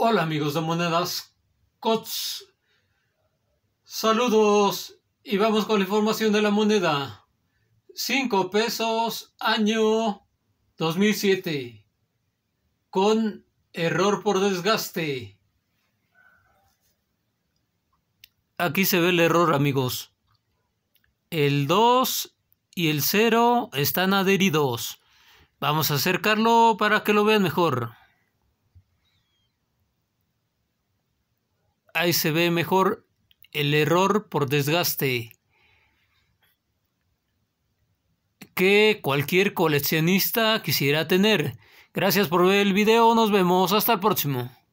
Hola amigos de Monedas COTS. Saludos y vamos con la información de la moneda. 5 pesos año 2007. Con error por desgaste. Aquí se ve el error amigos. El 2 y el 0 están adheridos. Vamos a acercarlo para que lo vean mejor. ahí se ve mejor el error por desgaste que cualquier coleccionista quisiera tener. Gracias por ver el video, nos vemos hasta el próximo.